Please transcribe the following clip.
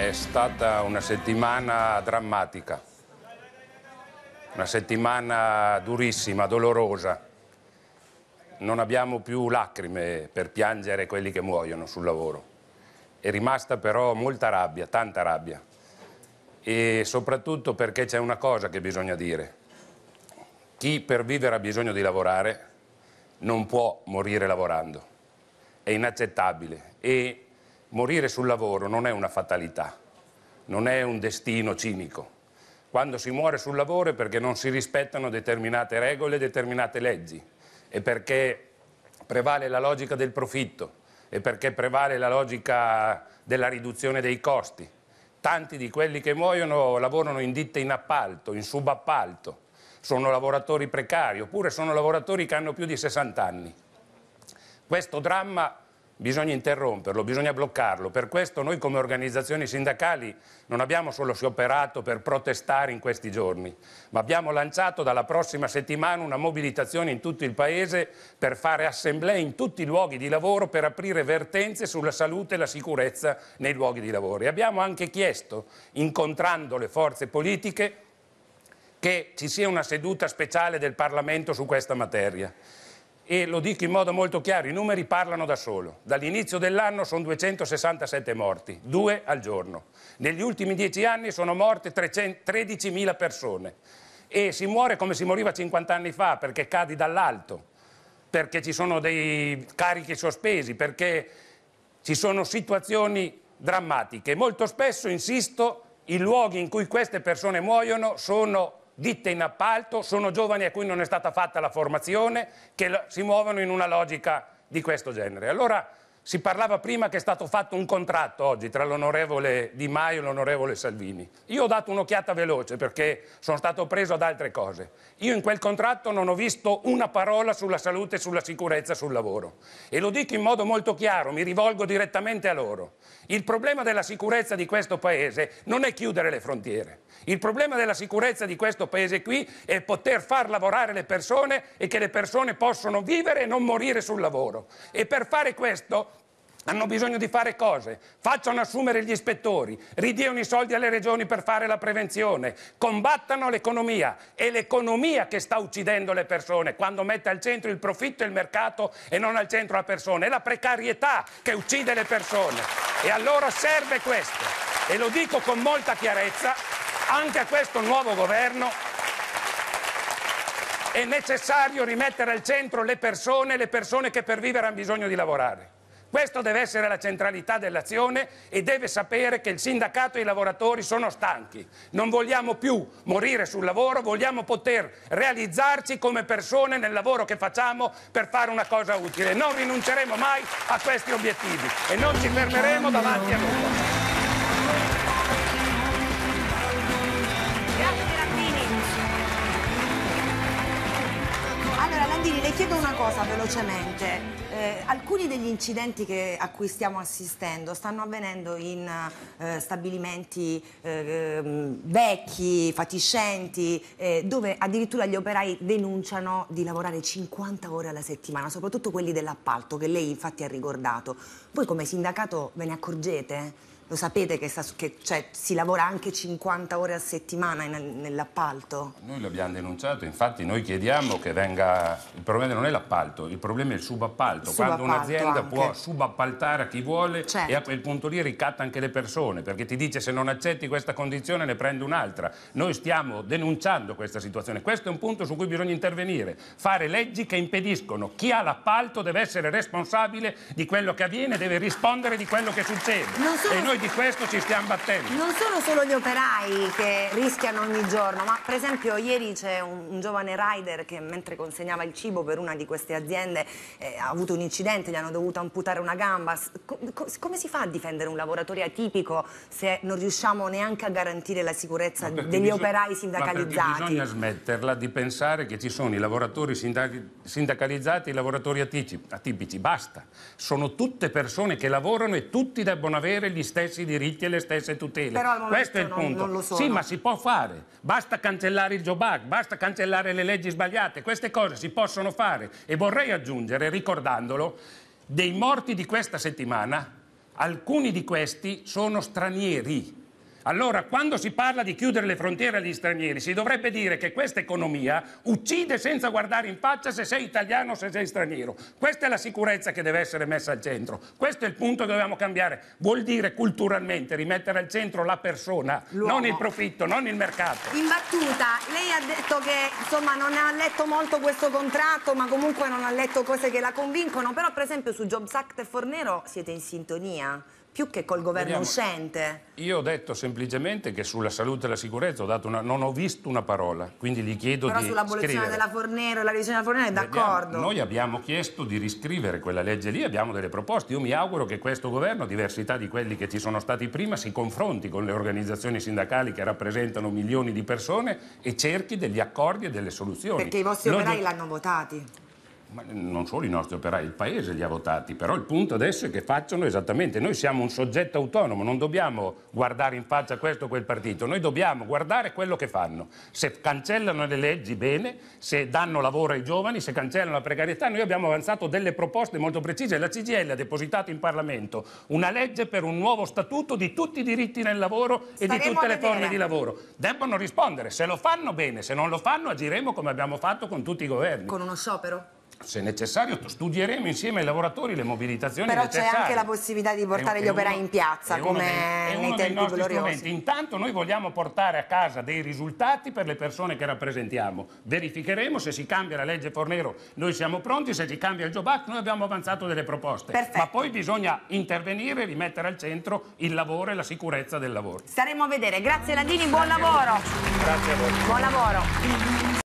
È stata una settimana drammatica, una settimana durissima, dolorosa. Non abbiamo più lacrime per piangere quelli che muoiono sul lavoro. È rimasta però molta rabbia, tanta rabbia. E soprattutto perché c'è una cosa che bisogna dire. Chi per vivere ha bisogno di lavorare non può morire lavorando. È inaccettabile e morire sul lavoro non è una fatalità, non è un destino cinico. Quando si muore sul lavoro è perché non si rispettano determinate regole, determinate leggi, è perché prevale la logica del profitto, è perché prevale la logica della riduzione dei costi. Tanti di quelli che muoiono lavorano in ditte in appalto, in subappalto, sono lavoratori precari oppure sono lavoratori che hanno più di 60 anni. Questo dramma bisogna interromperlo, bisogna bloccarlo. Per questo noi come organizzazioni sindacali non abbiamo solo scioperato per protestare in questi giorni, ma abbiamo lanciato dalla prossima settimana una mobilitazione in tutto il Paese per fare assemblee in tutti i luoghi di lavoro per aprire vertenze sulla salute e la sicurezza nei luoghi di lavoro. E abbiamo anche chiesto, incontrando le forze politiche, che ci sia una seduta speciale del Parlamento su questa materia e lo dico in modo molto chiaro, i numeri parlano da solo. Dall'inizio dell'anno sono 267 morti, due al giorno. Negli ultimi dieci anni sono morte 13.000 persone e si muore come si moriva 50 anni fa perché cadi dall'alto, perché ci sono dei carichi sospesi, perché ci sono situazioni drammatiche. Molto spesso, insisto, i luoghi in cui queste persone muoiono sono ditte in appalto, sono giovani a cui non è stata fatta la formazione, che si muovono in una logica di questo genere. Allora, si parlava prima che è stato fatto un contratto oggi tra l'onorevole Di Maio e l'onorevole Salvini. Io ho dato un'occhiata veloce perché sono stato preso ad altre cose. Io in quel contratto non ho visto una parola sulla salute, sulla sicurezza, sul lavoro. E lo dico in modo molto chiaro, mi rivolgo direttamente a loro. Il problema della sicurezza di questo Paese non è chiudere le frontiere. Il problema della sicurezza di questo Paese qui è poter far lavorare le persone e che le persone possano vivere e non morire sul lavoro. E per fare questo hanno bisogno di fare cose, facciano assumere gli ispettori, ridiano i soldi alle regioni per fare la prevenzione, combattano l'economia, è l'economia che sta uccidendo le persone quando mette al centro il profitto e il mercato e non al centro la persona, è la precarietà che uccide le persone e allora serve questo e lo dico con molta chiarezza anche a questo nuovo governo è necessario rimettere al centro le persone, le persone che per vivere hanno bisogno di lavorare. Questo deve essere la centralità dell'azione e deve sapere che il sindacato e i lavoratori sono stanchi. Non vogliamo più morire sul lavoro, vogliamo poter realizzarci come persone nel lavoro che facciamo per fare una cosa utile. Non rinunceremo mai a questi obiettivi e non ci fermeremo davanti a nulla. Landini, le chiedo una cosa velocemente. Eh, alcuni degli incidenti che, a cui stiamo assistendo stanno avvenendo in eh, stabilimenti eh, ehm, vecchi, fatiscenti, eh, dove addirittura gli operai denunciano di lavorare 50 ore alla settimana, soprattutto quelli dell'appalto che lei infatti ha ricordato. Voi come sindacato ve ne accorgete? Lo sapete che, sta, che cioè, si lavora anche 50 ore a settimana in, nell'appalto? Noi l'abbiamo denunciato, infatti noi chiediamo che venga... Il problema non è l'appalto, il problema è il subappalto. subappalto Quando un'azienda può subappaltare a chi vuole certo. e a certo. quel punto lì ricatta anche le persone, perché ti dice se non accetti questa condizione ne prendi un'altra. Noi stiamo denunciando questa situazione. Questo è un punto su cui bisogna intervenire. Fare leggi che impediscono chi ha l'appalto deve essere responsabile di quello che avviene, deve rispondere di quello che succede. Non sono di questo ci stiamo battendo. Non sono solo gli operai che rischiano ogni giorno, ma per esempio ieri c'è un, un, giovane rider che mentre consegnava il cibo per una di queste aziende eh, ha avuto un incidente, gli hanno dovuto amputare una gamba. Co co come si fa a difendere un lavoratore atipico se non riusciamo neanche a garantire la sicurezza degli operai sindacalizzati? bisogna smetterla di pensare che ci sono i lavoratori sindac sindacalizzati e i lavoratori atipici, basta. Sono tutte persone che lavorano e tutti debbono avere gli stessi stessi diritti e le stesse tutele. Questo è il punto. Non, non sì, ma si può fare. Basta cancellare il Jobac, basta cancellare le leggi sbagliate. Queste cose si possono fare. E vorrei aggiungere, ricordandolo, dei morti di questa settimana, alcuni di questi sono stranieri allora, quando si parla di chiudere le frontiere agli stranieri, si dovrebbe dire che questa economia uccide senza guardare in faccia se sei italiano o se sei straniero. Questa è la sicurezza che deve essere messa al centro. Questo è il punto che dobbiamo cambiare. Vuol dire culturalmente rimettere al centro la persona, non il profitto, non il mercato. In battuta, lei ha detto che insomma, non ha letto molto questo contratto, ma comunque non ha letto cose che la convincono, però per esempio su Jobs Act e Fornero siete in sintonia più che col governo Vediamo. uscente. Io ho detto semplicemente che sulla salute e la sicurezza ho una, non ho visto una parola, quindi gli chiedo Però di Però sull'abolizione della Fornero e la revisione della Fornero è d'accordo. Noi abbiamo chiesto di riscrivere quella legge lì, abbiamo delle proposte. Io mi auguro che questo governo, a diversità di quelli che ci sono stati prima, si confronti con le organizzazioni sindacali che rappresentano milioni di persone e cerchi degli accordi e delle soluzioni. Perché i vostri operai l'hanno votati. Ma non solo i nostri operai, il paese li ha votati, però il punto adesso è che facciano esattamente, noi siamo un soggetto autonomo, non dobbiamo guardare in faccia questo o quel partito, noi dobbiamo guardare quello che fanno. Se cancellano le leggi bene, se danno lavoro ai giovani, se cancellano la precarietà, noi abbiamo avanzato delle proposte molto precise, la CGL ha depositato in Parlamento una legge per un nuovo statuto di tutti i diritti nel lavoro e Staremo di tutte le forme di lavoro. Debbono rispondere, se lo fanno bene, se non lo fanno agiremo come abbiamo fatto con tutti i governi. Con uno sciopero? se necessario, studieremo insieme ai lavoratori le mobilitazioni Però c'è anche la possibilità di portare è, gli è operai uno, in piazza, come dei, nei tempi gloriosi. Intanto noi vogliamo portare a casa dei risultati per le persone che rappresentiamo. Verificheremo se si cambia la legge Fornero, noi siamo pronti, se si cambia il Job Act, noi abbiamo avanzato delle proposte. Perfetto. Ma poi bisogna intervenire e rimettere al centro il lavoro e la sicurezza del lavoro. Staremo a vedere. Grazie Ladini, buon lavoro. Grazie a voi. Buon lavoro.